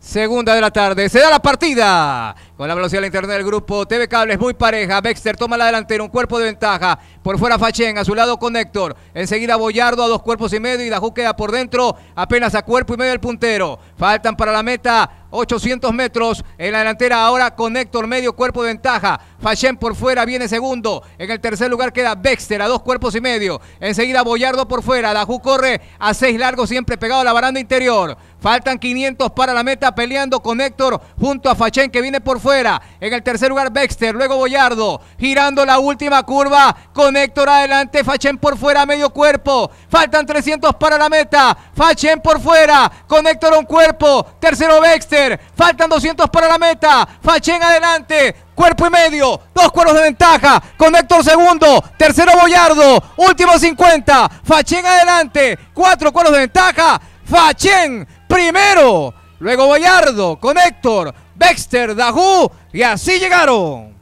Segunda de la tarde. Se da la partida. Con la velocidad interna internet del grupo TV Cable es muy pareja. Baxter toma la delantera, un cuerpo de ventaja. Por fuera Fachén, a su lado con Héctor. Enseguida Boyardo a dos cuerpos y medio y Dajú queda por dentro, apenas a cuerpo y medio el puntero. Faltan para la meta 800 metros en la delantera ahora con Héctor medio cuerpo de ventaja. Fachén por fuera viene segundo. En el tercer lugar queda Bexter a dos cuerpos y medio. Enseguida Boyardo por fuera. Dajú corre a seis largos siempre pegado a la baranda interior. Faltan 500 para la meta peleando con Héctor junto a Fachén que viene por fuera. En el tercer lugar, Baxter. Luego Boyardo. Girando la última curva. conector Héctor adelante. Fachen por fuera, medio cuerpo. Faltan 300 para la meta. Fachen por fuera. Con Héctor un cuerpo. Tercero, Baxter. Faltan 200 para la meta. Fachen adelante cuerpo y medio, dos cueros de ventaja, conector segundo, tercero Boyardo, último 50, Fachén adelante, cuatro cueros de ventaja, Fachén primero. Luego Gallardo, con Héctor, Baxter, Dahu y así llegaron.